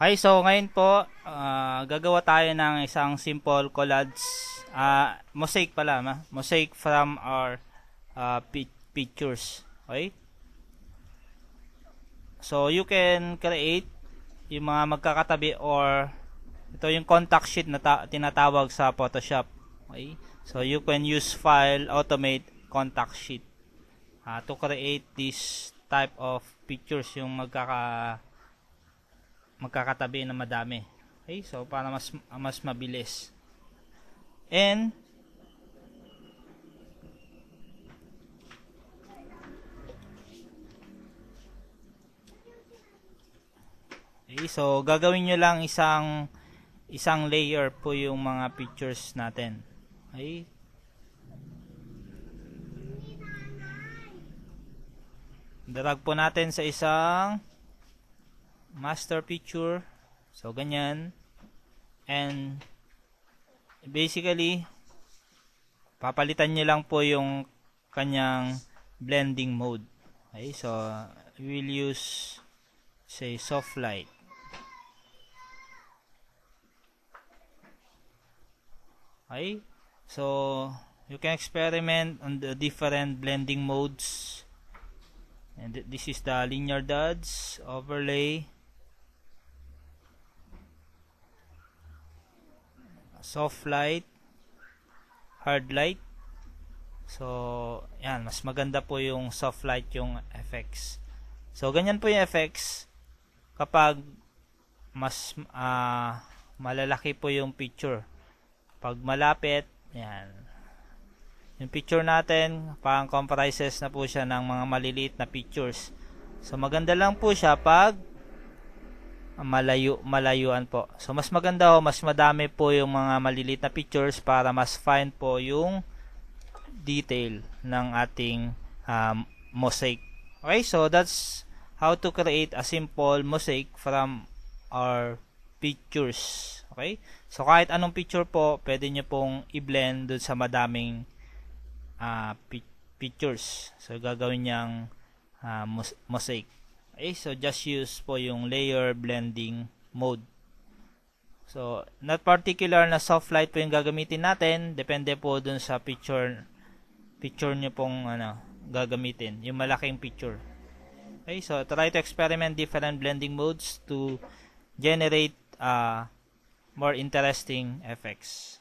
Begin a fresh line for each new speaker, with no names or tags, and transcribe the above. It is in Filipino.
Hi, so ngayon po, uh, gagawa tayo ng isang simple collage, uh, mosaic pala, ma? mosaic from our uh, pictures. Okay? So, you can create yung mga magkakatabi or ito yung contact sheet na tinatawag sa Photoshop. Okay? So, you can use file, automate, contact sheet uh, to create this type of pictures yung magkaka magkakatabi na madami. Okay? So, para mas, mas mabilis. And, Okay, so gagawin nyo lang isang isang layer po yung mga pictures natin. Okay? Darag po natin sa isang master picture. So, ganyan. And, basically, papalitan niya lang po yung kanyang blending mode. Okay, so, we'll use, say, soft light. Okay, so, you can experiment on the different blending modes. And this is the linear dots overlay. soft light, hard light. So, yan, mas maganda po yung soft light yung effects. So, ganyan po yung effects kapag mas uh, malalaki po yung picture. Pag malapit, yan. Yung picture natin, pang comprises na po siya ng mga maliliit na pictures. So, maganda lang po siya pag malayo malayuan po. So mas maganda ho, mas madami po yung mga maliliit na pictures para mas fine po yung detail ng ating um, mosaic. Okay, so that's how to create a simple mosaic from our pictures. Okay? So kahit anong picture po, pwede nyo pong i-blend dun sa madaming uh, pictures. So gagawin niyang uh, mosaic. Okay, so just use po yung layer blending mode. So, not particular na soft light po yung gagamitin natin. Depende po dun sa picture picture nyo pong ano, gagamitin. Yung malaking picture. Okay, so try to experiment different blending modes to generate uh, more interesting effects.